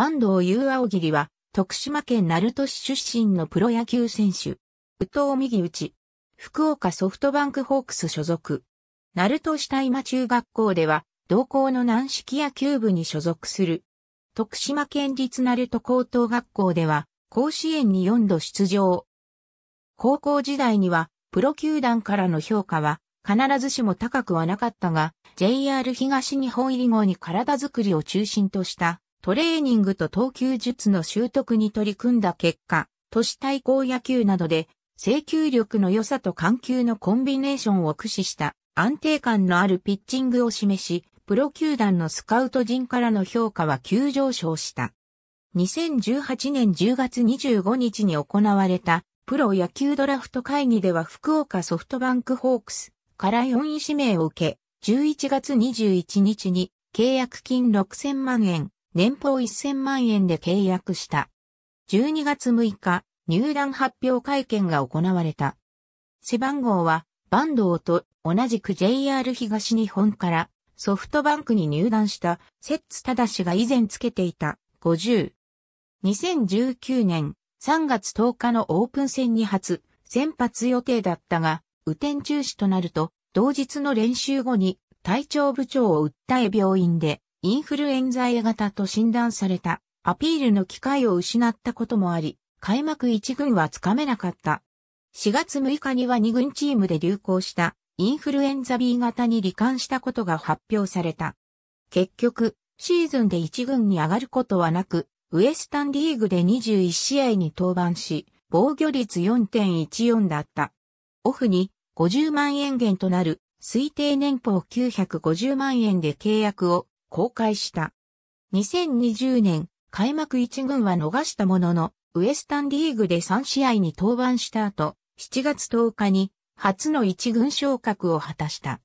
坂東雄青桐は、徳島県鳴門市出身のプロ野球選手。宇藤右ち。福岡ソフトバンクホークス所属。鳴門市大間中学校では、同校の軟式野球部に所属する。徳島県立鳴門高等学校では、甲子園に4度出場。高校時代には、プロ球団からの評価は、必ずしも高くはなかったが、JR 東日本入り後に体づくりを中心としたトレーニングと投球術の習得に取り組んだ結果、都市対抗野球などで、制球力の良さと緩急のコンビネーションを駆使した安定感のあるピッチングを示し、プロ球団のスカウト陣からの評価は急上昇した。2018年10月25日に行われたプロ野球ドラフト会議では福岡ソフトバンクホークスから4位指名を受け、11月21日に契約金6000万円、年俸1000万円で契約した。12月6日、入団発表会見が行われた。背番号は、バンドと同じく JR 東日本からソフトバンクに入団したセッツ・タダシが以前つけていた50。2019年3月10日のオープン戦に初先発予定だったが、雨天中止となると、同日の練習後に体調部長を訴え病院でインフルエンザ A 型と診断された、アピールの機会を失ったこともあり、開幕1軍はつかめなかった。4月6日には2軍チームで流行したインフルエンザ B 型に罹患したことが発表された。結局、シーズンで1軍に上がることはなく、ウエスタンリーグで21試合に登板し、防御率4.14だった。オフに50万円減となる推定年俸950万円で契約を公開した。2020年、開幕1軍は逃したものの、ウエスタンリーグで3試合に登板した後、7月10日に初の1軍昇格を果たした。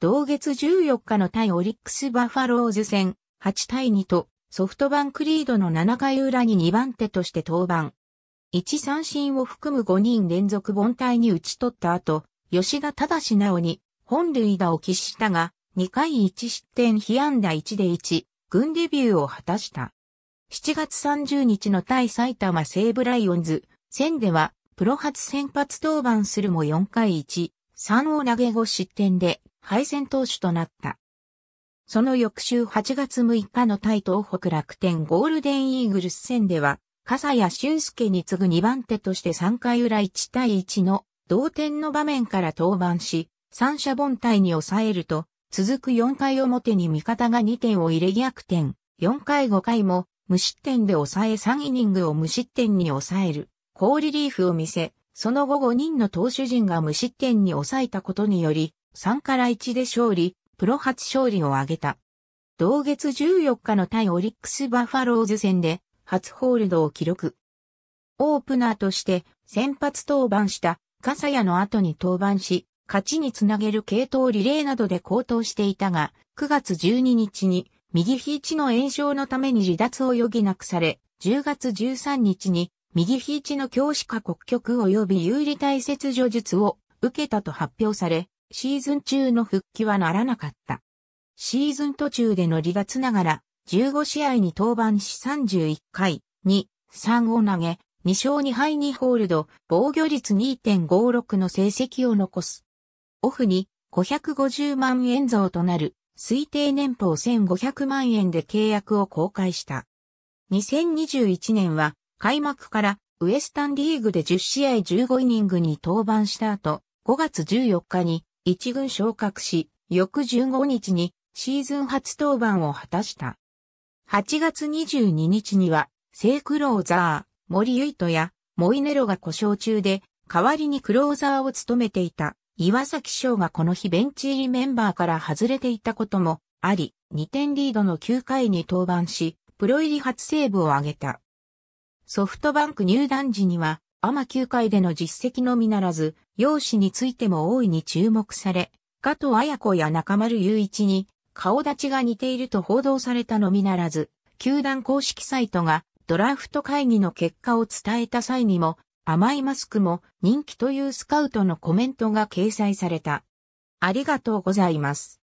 同月14日の対オリックスバファローズ戦8対2とソフトバンクリードの7回裏に2番手として登板。1三振を含む5人連続凡退に打ち取った後、吉田正直に本塁打を喫したが、2回1失点被安打1で1、軍デビューを果たした。7月30日の対埼玉西武ライオンズ戦では、プロ初先発登板するも4回1、3を投げ後失点で敗戦投手となった。その翌週8月6日の対東北楽天ゴールデンイーグルス戦では、笠谷俊介に次ぐ2番手として3回裏1対1の同点の場面から登板し、三者凡退に抑えると、続く4回表に味方が2点を入れ逆転、4回5回も無失点で抑え3イニングを無失点に抑える、高リリーフを見せ、その後5人の投手陣が無失点に抑えたことにより、3から1で勝利、プロ初勝利を挙げた。同月14日の対オリックスバファローズ戦で、初ホールドを記録。オープナーとして先発登板した、笠谷の後に登板し、勝ちにつなげる系統リレーなどで高騰していたが、9月12日に右肘の炎症のために離脱を余儀なくされ、10月13日に右肘の教師下国局及び有利大切除術を受けたと発表され、シーズン中の復帰はならなかった。シーズン途中での離脱ながら、15試合に登板し31回、2、3を投げ、2勝2敗にホールド、防御率2.56の成績を残す。オフに550万円増となる推定年俸1500万円で契約を公開した。2021年は開幕からウエスタンリーグで10試合15イニングに登板した後、5月14日に1軍昇格し、翌15日にシーズン初登板を果たした。8月22日には、イクローザー、森イトやモイネロが故障中で、代わりにクローザーを務めていた岩崎翔がこの日ベンチ入りメンバーから外れていたこともあり、2点リードの9回に登板し、プロ入り初セーブを挙げた。ソフトバンク入団時には、アマ9回での実績のみならず、容姿についても大いに注目され、加藤綾子や中丸雄一に顔立ちが似ていると報道されたのみならず、球団公式サイトがドラフト会議の結果を伝えた際にも甘いマスクも人気というスカウトのコメントが掲載された。ありがとうございます。